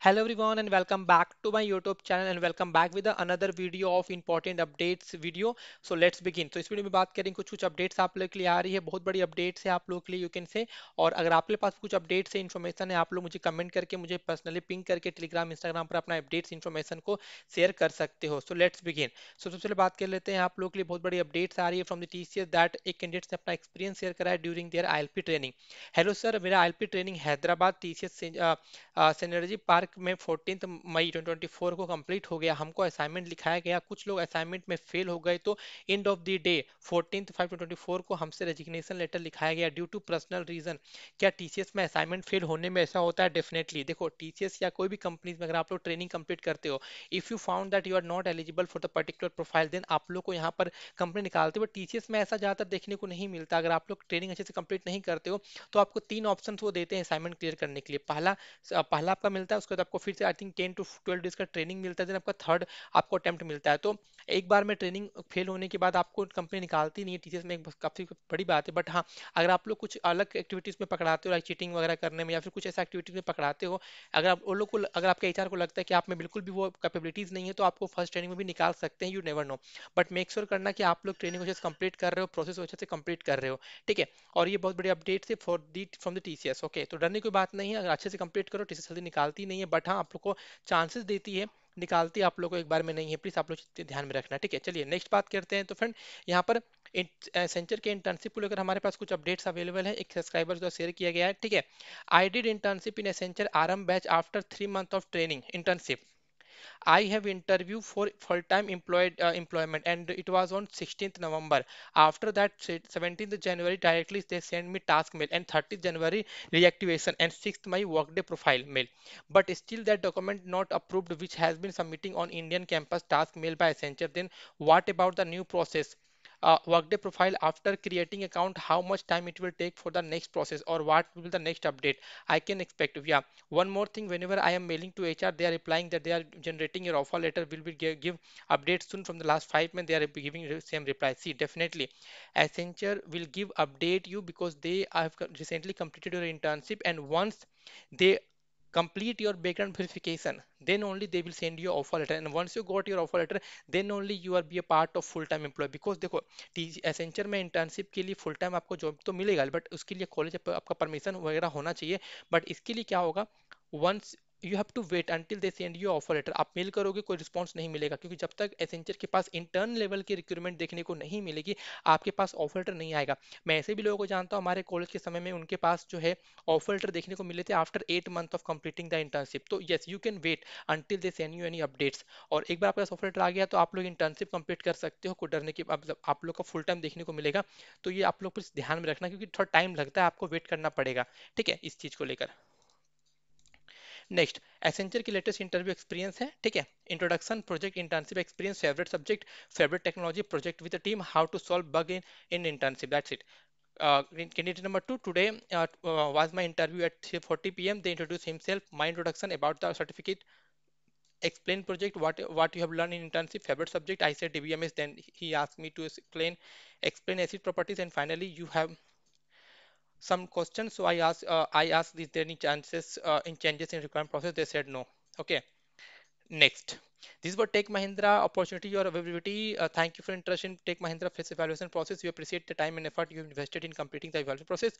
hello everyone and welcome back to my youtube channel and welcome back with another video of important updates video so let's begin तो इस video में बात करें कुछ कुछ updates आप लोग के लिए आ रही है बहुत बड़ी अपडेट्स है आप लोग के लिए यू कैन से और अगर आपके पास कुछ अपडेट्स है इन्फॉर्मेशन है आप लोग मुझे कमेंट करके मुझे पर्सनली पिंक करके टेलीग्राम इंस्टाग्राम पर अपना अपडेट्स इन्फॉर्मेशन को शेयर कर सकते हो सो लेट्स बिगिन सो सबसे पहले बात कर लेते हैं आप लोग के लिए बहुत बड़ी अपडेट्स आ रही है from the T C S that एक कैंडिडेट ने अपना एक्सपीरियंस शेयर करा है during their I L P training hello sir मेरा I training Hyderabad T C S Synergy park में फोर्टीन मई 2024 को कंप्लीट हो गया हमको असाइनमेंट लिखाया गया कुछ लोग असाइनमेंट में फेल हो गए तो end of the day fourteen five twenty four को हमसे रेजिग्नेशन लेटर लिखाया गया ड्यू टू पर्सनल रीजन क्या टीसीएस में असाइनमेंट फेल होने में ऐसा होता है डेफिनेटली देखो टीसीएस या कोई भी कंपनी में अगर आप लोग ट्रेनिंग कंप्लीट करते हो if you found that you are not eligible for the particular profile then आप लोग को यहाँ पर कंपनी निकालते हो टीसीएस में ऐसा ज़्यादातर देखने को नहीं मिलता अगर आप लोग ट्रेनिंग अच्छे से कंप्लीट नहीं करते हो तो आपको तीन ऑप्शन वो देते हैं असाइनमेंट क्लियर करने के लिए पहला पहला आपका मिलता है उसके बाद आपको फिर से I think ten to twelve days का ट्रेनिंग मिलता है देन आपका थर्ड आपको अटैम्प्ट मिलता है तो एक बार में ट्रेनिंग फेल होने के बाद आपको कंपनी निकालती नहीं है टीचर्स में एक काफ़ी बड़ी बात है बट हाँ अगर आप लोग कुछ अलग एक्टिविटीज़ में पकड़ाते हो लाइक चीटिंग वगैरह करने में या फिर कुछ ऐसा एक्टिविटीज़ में पकड़ाते हो अगर आप वो लोग को अगर आपके एच को लगता है कि आप में बिल्कुल भी वो कैपेबिलिटीज़ नहीं है तो आपको फर्स्ट ट्रेनिंग में भी निकाल सकते हैं you never know but make sure करना कि आप लोग ट्रेनिंग अच्छे से कंप्लीट कर रहे हो प्रोसेस अच्छे से कंप्लीट कर रहे हो ठीक है और ये बहुत बड़ी अपडेट थे for the from the T okay तो डरने की बात नहीं है अगर अच्छे से कंप्लीट करो टी जल्दी निकालती नहीं है है बट हाँ आप लोग को चांसेस देती है निकालती आप लोग को एक बार में नहीं है प्लीज़ आप लोग ध्यान में रखना ठीक है चलिए नेक्स्ट बात करते हैं तो फ्रेंड यहाँ पर सेंचर के इंटर्नशिप को लेकर हमारे पास कुछ अपडेट्स अवेलेबल है एक सब्सक्राइबर द्वारा शेयर किया गया है ठीक है I did internship in Accenture आरम batch after three month of training internship I have interview for full-time employed uh, employment and it was on 16th November. After that 17th January directly they send me task mail and 30th January reactivation and 6th my workday profile mail. But still that document not approved which has been submitting on Indian campus task mail by Accenture. Then what about the new process? uh, workday profile after creating account how much time it will take for the next process or what will the next update i can expect yeah one more thing whenever i am mailing to hr they are replying that they are generating your offer letter will be give, give updates soon from the last five months they are giving same reply see definitely accenture will give update you because they have recently completed your internship and once they complete your background verification then only they will send you offer letter and once you got your offer letter then only you are be a part of full time employee because देखो Accenture में internship के लिए full time आपको job तो मिलेगा but उसके लिए college आपका परमिशन वगैरह होना चाहिए बट इसके लिए क्या होगा once you have to wait until they send you offer letter आप मेल करोगे कोई रिस्पॉन्स नहीं मिलेगा क्योंकि जब तक एसेंचर के पास इंटर्न लेवल की रिक्रूटमेंट देखने को नहीं मिलेगी आपके पास ऑफर लेटर नहीं आएगा मैं ऐसे भी लोगों को जानता हूँ हमारे कॉलेज के समय में उनके पास जो है ऑफर लेटर देखने को मिले थे after eight month of completing the internship तो yes you can wait until they send you any updates और एक बार आपके पास ऑफर लेटर आ गया तो आप लोग इंटर्नशिप कंप्लीट कर सकते हो कोई डरने की आप लोग का फुल टाइम देखने को मिलेगा तो ये आप लोग कुछ ध्यान में रखना क्योंकि थोड़ा टाइम लगता है आपको वेट करना पड़ेगा ठीक है इस चीज़ को लेकर नेक्स्ट एसेंचर की लेटेस्ट इंटरव्यू एक्सपीरियंस है ठीक है introduction project internship experience favourite subject favourite technology project with team how to solve bug in in internship that's it Uh, candidate number two today uh, uh, was my interview at 3:40 p.m. They introduced himself, my introduction about the certificate, explain project, what what you have learned in internship, favorite subject. I said DBMS. Then he asked me to explain explain acid properties, and finally you have some questions. So I asked, uh, I asked, is there any chances uh, in changes in requirement process? They said no. Okay. Next. This were Tech Mahindra opportunity or availability. Uh, thank you for interest in Tech Mahindra evaluation process. We appreciate the time and effort you invested in completing the evaluation process.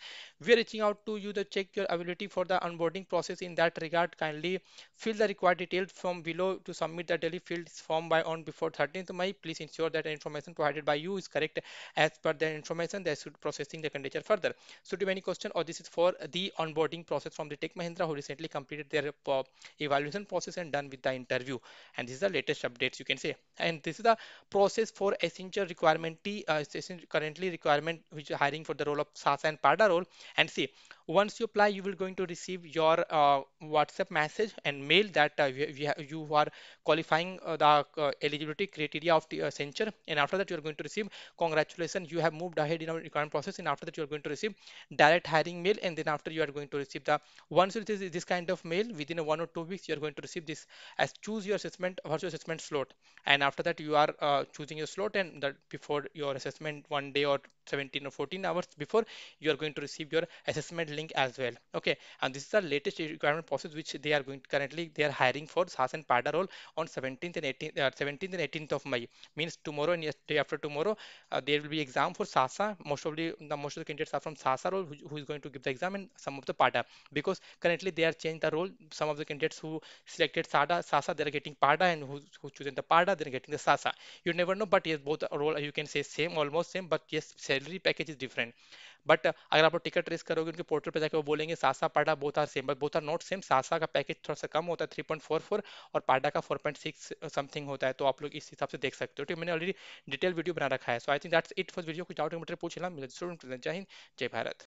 We are reaching out to you to check your availability for the onboarding process. In that regard, kindly fill the required details from below to submit the daily fields form by on before 13th May. Please ensure that information provided by you is correct as per the information that should processing the candidate further. So, do you have any question or this is for the onboarding process from the Tech Mahindra who recently completed their uh, evaluation process and done with the interview and this is the latest updates you can say and this is the process for essential requirement T uh, currently requirement which is hiring for the role of Sasa and Pada role and see once you apply you will going to receive your uh, whatsapp message and mail that we, uh, we you are qualifying uh, the eligibility criteria of the censure and after that you are going to receive congratulations you have moved ahead in our recruitment process and after that you are going to receive direct hiring mail and then after you are going to receive the once it is this kind of mail within one or two weeks you are going to receive this as choose your assessment virtual assessment slot and after that you are uh, choosing your slot and that before your assessment one day or 17 or 14 hours before you are going to receive your assessment link as well okay and this is the latest requirement process which they are going to currently they are hiring for sas and pada role on 17th and 18th uh, 17th and 18th of may means tomorrow and day after tomorrow uh, there will be exam for sasa most probably the most of the candidates are from sasa role who, who is going to give the exam and some of the pada because currently they are changing the role some of the candidates who selected sada sasa they are getting pada and who, who chosen the pada they're getting the sasa you never know but yes both role you can say same almost same but yes salary package is different but uh, अगर आप ticket raise करोगे उनके portal पर जाकर वो बोलेंगे सासा पाडा both are same but both are not same सासा का पैकेज थोड़ा सा कम होता है थ्री पॉइंट फोर फोर और पाडा का फोर पॉइंट सिक्स समथिंग होता है तो आप लोग इस हिसाब से देख सकते हो ठीक मैंने ऑलरेडी डिटेल वीडियो बना रखा है so I think that's it first video कुछ डाउट मुझे पूछ लाइन जय हिंद जय भारत